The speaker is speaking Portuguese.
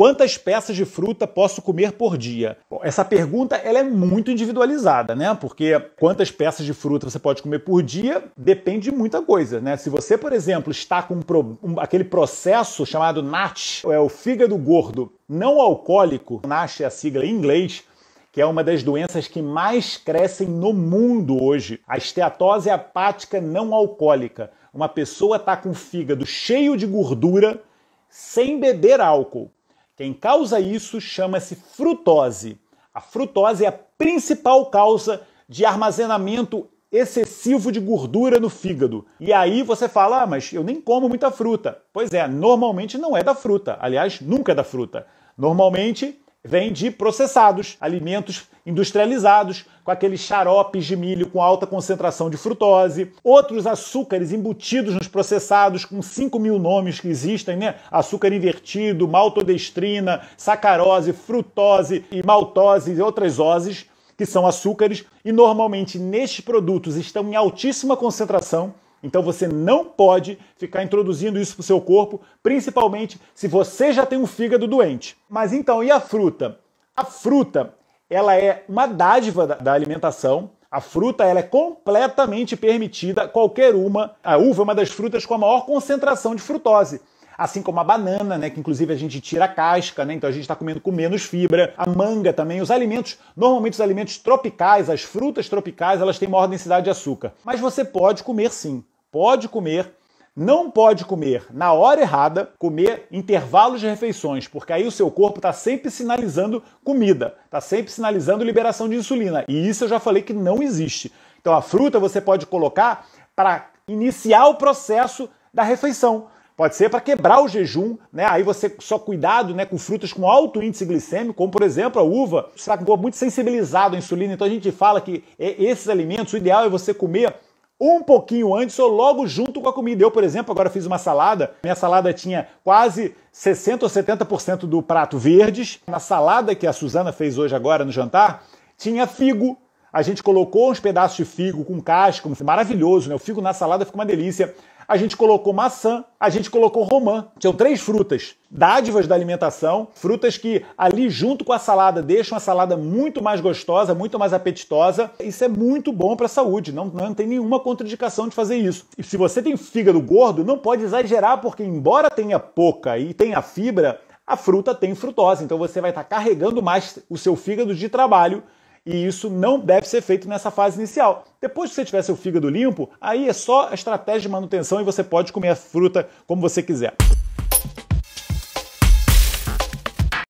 Quantas peças de fruta posso comer por dia? Bom, essa pergunta ela é muito individualizada, né? Porque quantas peças de fruta você pode comer por dia depende de muita coisa, né? Se você, por exemplo, está com um um... aquele processo chamado NATH, é o fígado gordo não alcoólico, NATH é a sigla em inglês, que é uma das doenças que mais crescem no mundo hoje. A esteatose hepática não alcoólica. Uma pessoa está com o fígado cheio de gordura sem beber álcool. Quem causa isso chama-se frutose. A frutose é a principal causa de armazenamento excessivo de gordura no fígado. E aí você fala, ah, mas eu nem como muita fruta. Pois é, normalmente não é da fruta. Aliás, nunca é da fruta. Normalmente vem de processados, alimentos industrializados, com aqueles xaropes de milho com alta concentração de frutose, outros açúcares embutidos nos processados com 5 mil nomes que existem, né? Açúcar invertido, maltodestrina, sacarose, frutose e maltose e outras oses, que são açúcares, e normalmente nestes produtos estão em altíssima concentração então você não pode ficar introduzindo isso para o seu corpo, principalmente se você já tem um fígado doente. Mas então, e a fruta? A fruta, ela é uma dádiva da alimentação. A fruta ela é completamente permitida, qualquer uma. A uva é uma das frutas com a maior concentração de frutose assim como a banana, né, que inclusive a gente tira a casca, né, então a gente está comendo com menos fibra, a manga também, os alimentos, normalmente os alimentos tropicais, as frutas tropicais, elas têm maior densidade de açúcar, mas você pode comer sim pode comer, não pode comer na hora errada, comer intervalos de refeições, porque aí o seu corpo está sempre sinalizando comida, está sempre sinalizando liberação de insulina. E isso eu já falei que não existe. Então a fruta você pode colocar para iniciar o processo da refeição. Pode ser para quebrar o jejum, né? Aí você só cuidado, né, com frutas com alto índice glicêmico, como por exemplo a uva, está muito sensibilizado à insulina. Então a gente fala que é esses alimentos o ideal é você comer um pouquinho antes ou logo junto com a comida. Eu, por exemplo, agora fiz uma salada. Minha salada tinha quase 60 ou 70% do prato verdes. Na salada que a Suzana fez hoje agora no jantar, tinha figo, a gente colocou uns pedaços de figo com casca, maravilhoso, né? O figo na salada fica uma delícia. A gente colocou maçã, a gente colocou romã. Tinham três frutas, dádivas da alimentação, frutas que ali junto com a salada deixam a salada muito mais gostosa, muito mais apetitosa. Isso é muito bom para a saúde, não, não tem nenhuma contraindicação de fazer isso. E se você tem fígado gordo, não pode exagerar, porque embora tenha pouca e tenha fibra, a fruta tem frutose, então você vai estar tá carregando mais o seu fígado de trabalho e isso não deve ser feito nessa fase inicial. Depois que você tiver seu fígado limpo, aí é só a estratégia de manutenção e você pode comer a fruta como você quiser.